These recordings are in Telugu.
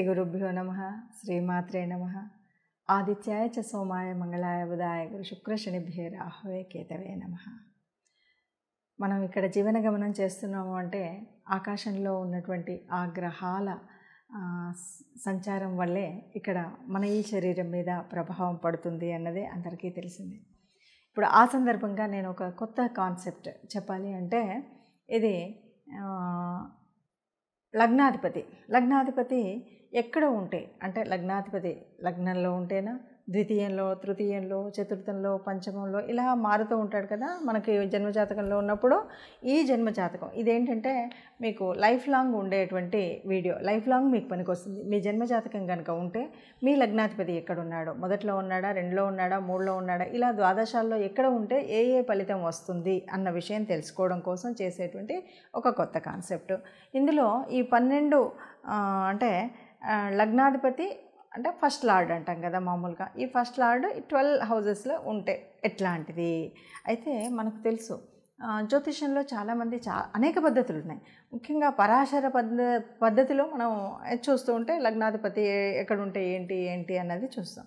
శ్రీ గురుభ్యో నమ శ్రీమాత్రే నమ ఆదిత్యాయ చ సోమాయ మంగళాయ బుధాయ గురు శుక్ర శనిభ్యే రాహవే కేతవే నమ మనం ఇక్కడ జీవన గమనం చేస్తున్నాము అంటే ఆకాశంలో ఉన్నటువంటి ఆ గ్రహాల సంచారం వల్లే ఇక్కడ మన ఈ శరీరం మీద ప్రభావం పడుతుంది అన్నది అందరికీ తెలిసింది ఇప్పుడు ఆ సందర్భంగా నేను ఒక కొత్త కాన్సెప్ట్ చెప్పాలి అంటే ఇది లగ్నాధిపతి లగ్నాధిపతి ఎక్కడ ఉంటే అంటే లగ్నాధిపతి లగ్నంలో ఉంటేనా ద్వితీయంలో తృతీయంలో చతుర్థంలో పంచమంలో ఇలా మారుతూ ఉంటాడు కదా మనకి జన్మజాతకంలో ఉన్నప్పుడు ఈ జన్మజాతకం ఇదేంటంటే మీకు లైఫ్ లాంగ్ ఉండేటువంటి వీడియో లైఫ్ లాంగ్ మీకు పనికొస్తుంది మీ జన్మజాతకం కనుక ఉంటే మీ లగ్నాధిపతి ఎక్కడ ఉన్నాడో మొదట్లో ఉన్నాడా రెండులో ఉన్నాడా మూడులో ఉన్నాడా ఇలా ద్వాదశాల్లో ఎక్కడ ఉంటే ఏ ఏ ఫలితం వస్తుంది అన్న విషయం తెలుసుకోవడం కోసం చేసేటువంటి ఒక కొత్త కాన్సెప్ట్ ఇందులో ఈ పన్నెండు అంటే లగ్నాధిపతి అంటే ఫస్ట్ లార్డ్ అంటాం కదా మామూలుగా ఈ ఫస్ట్ లార్డ్ ఈ ట్వెల్వ్ హౌజెస్లో ఉంటే ఎట్లాంటిది అయితే మనకు తెలుసు జ్యోతిషంలో చాలామంది చా అనేక పద్ధతులు ఉన్నాయి ముఖ్యంగా పరాశర పద్ధ పద్ధతిలో మనం చూస్తూ ఉంటే లగ్నాధిపతి ఎక్కడ ఉంటే ఏంటి ఏంటి అన్నది చూస్తాం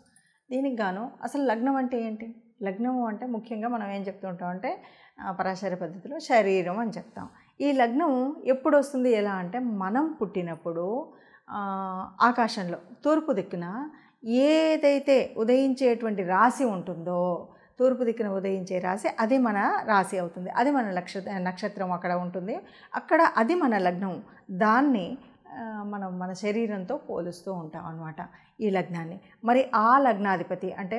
దీనికి గాను అసలు లగ్నం అంటే ఏంటి లగ్నము అంటే ముఖ్యంగా మనం ఏం చెప్తూ ఉంటాం అంటే పరాశర పద్ధతిలో శరీరం అని చెప్తాం ఈ లగ్నం ఎప్పుడు వస్తుంది ఎలా అంటే మనం పుట్టినప్పుడు ఆకాశంలో తూర్పు దిక్కున ఏదైతే ఉదయించేటువంటి రాశి ఉంటుందో తూర్పు దిక్కున ఉదయించే రాశి అది మన రాశి అవుతుంది అది మన లక్ష నక్షత్రం అక్కడ ఉంటుంది అక్కడ అది మన లగ్నం దాన్ని మనం మన శరీరంతో పోలుస్తూ ఉంటాం అన్నమాట ఈ లగ్నాన్ని మరి ఆ లగ్నాధిపతి అంటే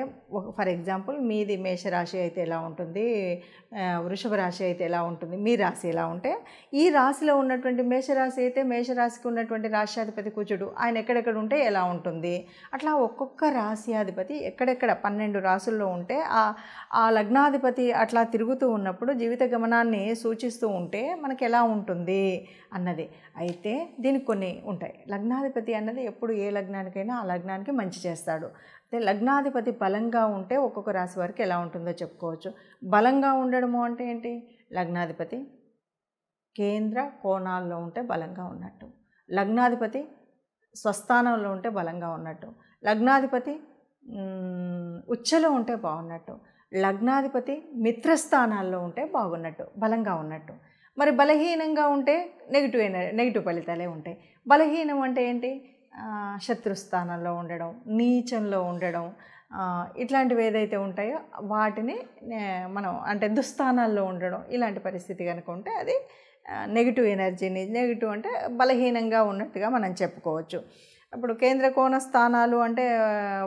ఫర్ ఎగ్జాంపుల్ మీది మేషరాశి అయితే ఎలా ఉంటుంది వృషభ రాశి అయితే ఎలా ఉంటుంది మీ రాశి ఎలా ఉంటే ఈ రాశిలో ఉన్నటువంటి మేషరాశి అయితే మేషరాశికి ఉన్నటువంటి రాశ్యాధిపతి కూచుడు ఆయన ఎక్కడెక్కడ ఉంటే ఎలా ఉంటుంది అట్లా ఒక్కొక్క రాశ్యాధిపతి ఎక్కడెక్కడ పన్నెండు రాసుల్లో ఉంటే ఆ ఆ లగ్నాధిపతి అట్లా తిరుగుతూ ఉన్నప్పుడు జీవిత గమనాన్ని సూచిస్తూ ఉంటే మనకి ఎలా ఉంటుంది అన్నది అయితే దీనికి కొన్ని ఉంటాయి లగ్నాధిపతి అన్నది ఎప్పుడు ఏ లగ్నానికైనా ఆ లగ్నానికి మంచి చేస్తాడు అంటే లగ్నాధిపతి బలంగా ఉంటే ఒక్కొక్క రాశి వారికి ఎలా ఉంటుందో చెప్పుకోవచ్చు బలంగా ఉండడము అంటే ఏంటి లగ్నాధిపతి కేంద్ర కోణాల్లో ఉంటే బలంగా ఉన్నట్టు లగ్నాధిపతి స్వస్థానంలో ఉంటే బలంగా ఉన్నట్టు లగ్నాధిపతి ఉచ్చలో ఉంటే బాగున్నట్టు లగ్నాధిపతి మిత్రస్థానాల్లో ఉంటే బాగున్నట్టు బలంగా ఉన్నట్టు మరి బలహీనంగా ఉంటే నెగిటివ్ నెగిటివ్ ఫలితాలే ఉంటాయి బలహీనం అంటే ఏంటి శత్రుస్థానంలో ఉండడం నీచంలో ఉండడం ఇట్లాంటివి ఏదైతే ఉంటాయో వాటిని మనం అంటే దుస్థానాల్లో ఉండడం ఇలాంటి పరిస్థితి కనుక ఉంటే అది నెగిటివ్ ఎనర్జీని నెగిటివ్ అంటే బలహీనంగా ఉన్నట్టుగా మనం చెప్పుకోవచ్చు ఇప్పుడు కేంద్ర కోణ స్థానాలు అంటే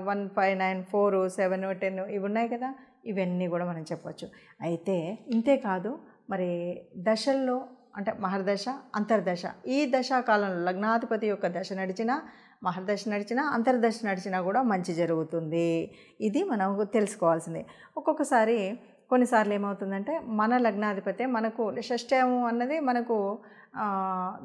one five nine four seven ten ఇవి ఉన్నాయి కదా ఇవన్నీ కూడా మనం చెప్పవచ్చు అయితే ఇంతే కాదు మరి దశల్లో అంటే మహర్దశ అంతర్దశ ఈ దశాకాలంలో లగ్నాధిపతి యొక్క దశ నడిచినా మహర్దశ నడిచినా అంతర్దశ నడిచినా కూడా మంచి జరుగుతుంది ఇది మనం తెలుసుకోవాల్సింది ఒక్కొక్కసారి కొన్నిసార్లు ఏమవుతుందంటే మన లగ్నాధిపతి మనకు షష్టము అన్నది మనకు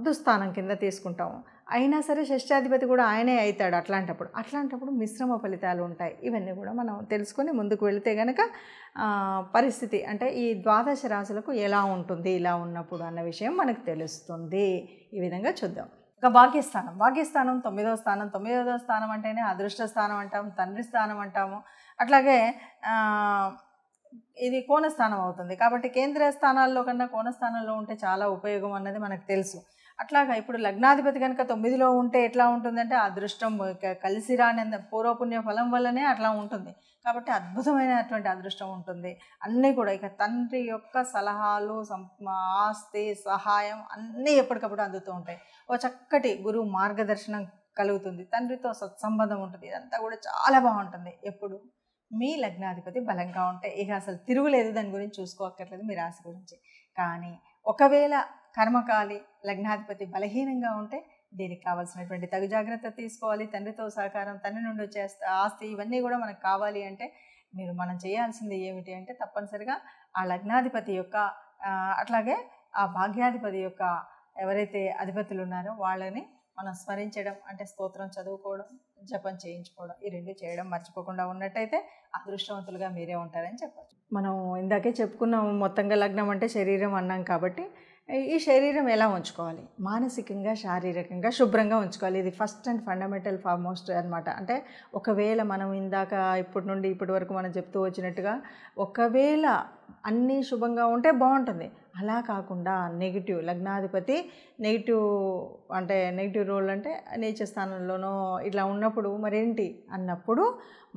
దుస్థానం కింద తీసుకుంటాము అయినా సరే షష్టాధిపతి కూడా ఆయనే అవుతాడు అట్లాంటప్పుడు అట్లాంటప్పుడు మిశ్రమ ఫలితాలు ఉంటాయి ఇవన్నీ కూడా మనం తెలుసుకొని ముందుకు వెళితే గనక పరిస్థితి అంటే ఈ ద్వాదశ రాశులకు ఎలా ఉంటుంది ఇలా ఉన్నప్పుడు అన్న విషయం మనకు తెలుస్తుంది ఈ విధంగా చూద్దాం ఇక భాగ్యస్థానం భాగ్యస్థానం తొమ్మిదవ స్థానం తొమ్మిదవ స్థానం అంటేనే అదృష్ట స్థానం అంటాము తండ్రి స్థానం అంటాము అట్లాగే ఇది కోణస్థానం అవుతుంది కాబట్టి కేంద్ర స్థానాల్లో కన్నా కోణస్థానంలో ఉంటే చాలా ఉపయోగం అన్నది మనకు తెలుసు అట్లాగా ఇప్పుడు లగ్నాధిపతి కనుక తొమ్మిదిలో ఉంటే ఎట్లా ఉంటుందంటే అదృష్టం కలిసి రాని పూర్వపుణ్య ఫలం వల్లనే అట్లా ఉంటుంది కాబట్టి అద్భుతమైనటువంటి అదృష్టం ఉంటుంది అన్నీ కూడా ఇక తండ్రి యొక్క సలహాలు ఆస్తి సహాయం అన్నీ ఎప్పటికప్పుడు అందుతూ ఉంటాయి ఓ చక్కటి గురువు మార్గదర్శనం కలుగుతుంది తండ్రితో సత్సంబంధం ఉంటుంది ఇదంతా కూడా చాలా బాగుంటుంది ఎప్పుడు మీ లగ్నాధిపతి బలంగా ఉంటే ఇక అసలు తిరుగులేదు దాని గురించి చూసుకోక్కర్లేదు మీ రాశి గురించి కానీ ఒకవేళ కర్మకాలి లగ్నాధిపతి బలహీనంగా ఉంటే దీనికి కావాల్సినటువంటి తగు జాగ్రత్త తీసుకోవాలి తండ్రితో సహకారం తండ్రి నుండి వచ్చే ఆస్తి ఇవన్నీ కూడా మనకు కావాలి అంటే మీరు మనం చేయాల్సింది ఏమిటి అంటే తప్పనిసరిగా ఆ లగ్నాధిపతి యొక్క అట్లాగే ఆ భాగ్యాధిపతి యొక్క ఎవరైతే అధిపతులు ఉన్నారో వాళ్ళని మనం స్మరించడం అంటే స్తోత్రం చదువుకోవడం జపం చేయించుకోవడం ఈ రెండు చేయడం మర్చిపోకుండా ఉన్నట్టయితే అదృష్టవంతులుగా మీరే ఉంటారని చెప్పచ్చు మనం ఇందాకే చెప్పుకున్నాం మొత్తంగా లగ్నం అంటే శరీరం అన్నాం కాబట్టి ఈ శరీరం ఎలా ఉంచుకోవాలి మానసికంగా శారీరకంగా శుభ్రంగా ఉంచుకోవాలి ఇది ఫస్ట్ అండ్ ఫండమెంటల్ మోస్ట్ అనమాట అంటే ఒకవేళ మనం ఇందాక ఇప్పటి నుండి ఇప్పటి వరకు మనం చెప్తూ వచ్చినట్టుగా ఒకవేళ అన్నీ శుభంగా ఉంటే బాగుంటుంది అలా కాకుండా నెగిటివ్ లగ్నాధిపతి నెగిటివ్ అంటే నెగిటివ్ రోల్ అంటే నేచర్ స్థానంలోనో ఇట్లా ఉన్నప్పుడు మరేంటి అన్నప్పుడు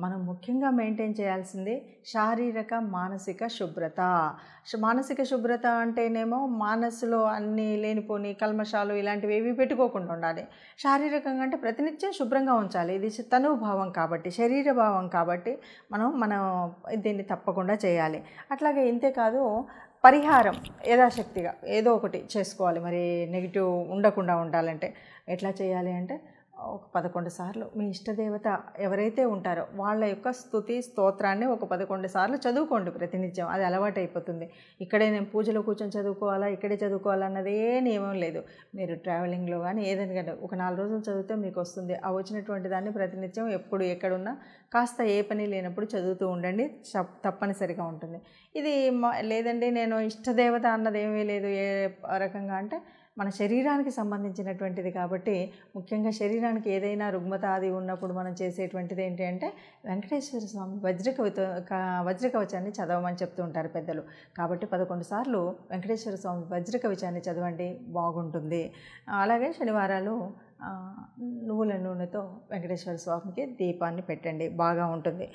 మనం ముఖ్యంగా మెయింటైన్ చేయాల్సింది శారీరక మానసిక శుభ్రత మానసిక శుభ్రత అంటేనేమో మనసులో అన్నీ లేనిపోని కల్మషాలు ఇలాంటివి ఏవి పెట్టుకోకుండా ఉండాలి శారీరకంగా అంటే ప్రతినిత్యం శుభ్రంగా ఉంచాలి ఇది తనుభావం కాబట్టి శరీర భావం కాబట్టి మనం మనం దీన్ని తప్పకుండా చేయాలి అట్లాగే ఇంతేకాదు పరిహారం యథాశక్తిగా ఏదో ఒకటి చేసుకోవాలి మరి నెగిటివ్ ఉండకుండా ఉండాలంటే ఎట్లా చేయాలి అంటే ఒక పదకొండు సార్లు మీ ఇష్టదేవత ఎవరైతే ఉంటారో వాళ్ళ యొక్క స్థుతి స్తోత్రాన్ని ఒక పదకొండు సార్లు చదువుకోండి ప్రతినిత్యం అది అలవాటు అయిపోతుంది ఇక్కడే నేను పూజలో కూర్చొని చదువుకోవాలా ఇక్కడే చదువుకోవాలన్నదే నియమం లేదు మీరు ట్రావెలింగ్లో కానీ ఏదైనా కానీ ఒక నాలుగు రోజులు చదివితే మీకు వస్తుంది ఆ వచ్చినటువంటి దాన్ని ప్రతినిత్యం ఎప్పుడు ఎక్కడున్నా కాస్త ఏ పని లేనప్పుడు చదువుతూ ఉండండి తప్పనిసరిగా ఉంటుంది ఇది లేదండి నేను ఇష్టదేవత అన్నది ఏమీ లేదు ఏ రకంగా అంటే మన శరీరానికి సంబంధించినటువంటిది కాబట్టి ముఖ్యంగా శరీరం శరీరానికి ఏదైనా రుగ్మత అది ఉన్నప్పుడు మనం చేసేటువంటిది ఏంటి అంటే వెంకటేశ్వర స్వామి వజ్రకవిత వజ్రకవచాన్ని చదవమని చెప్తూ ఉంటారు పెద్దలు కాబట్టి పదకొండు సార్లు వెంకటేశ్వర స్వామి వజ్రకవచాన్ని చదవండి బాగుంటుంది అలాగే శనివారాలు నువ్వుల నూనెతో వెంకటేశ్వర స్వామికి దీపాన్ని పెట్టండి బాగా ఉంటుంది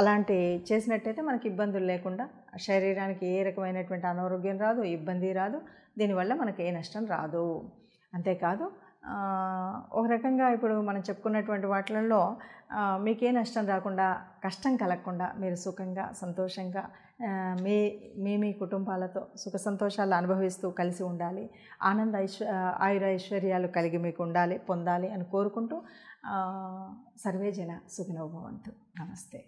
అలాంటి చేసినట్టయితే మనకి ఇబ్బందులు లేకుండా శరీరానికి ఏ రకమైనటువంటి అనారోగ్యం రాదు ఇబ్బంది రాదు దీనివల్ల మనకి ఏ నష్టం రాదు అంతేకాదు ఒక రకంగా ఇప్పుడు మనం చెప్పుకున్నటువంటి వాటిలలో మీకే నష్టం రాకుండా కష్టం కలగకుండా మీరు సుఖంగా సంతోషంగా మీ మీ మీ కుటుంబాలతో సుఖ సంతోషాలు అనుభవిస్తూ కలిసి ఉండాలి ఆనంద ఐశ్వ ఆయుర ఐశ్వర్యాలు కలిగి మీకు ఉండాలి పొందాలి అని కోరుకుంటూ సర్వేజన సుఖినోభవంతు నమస్తే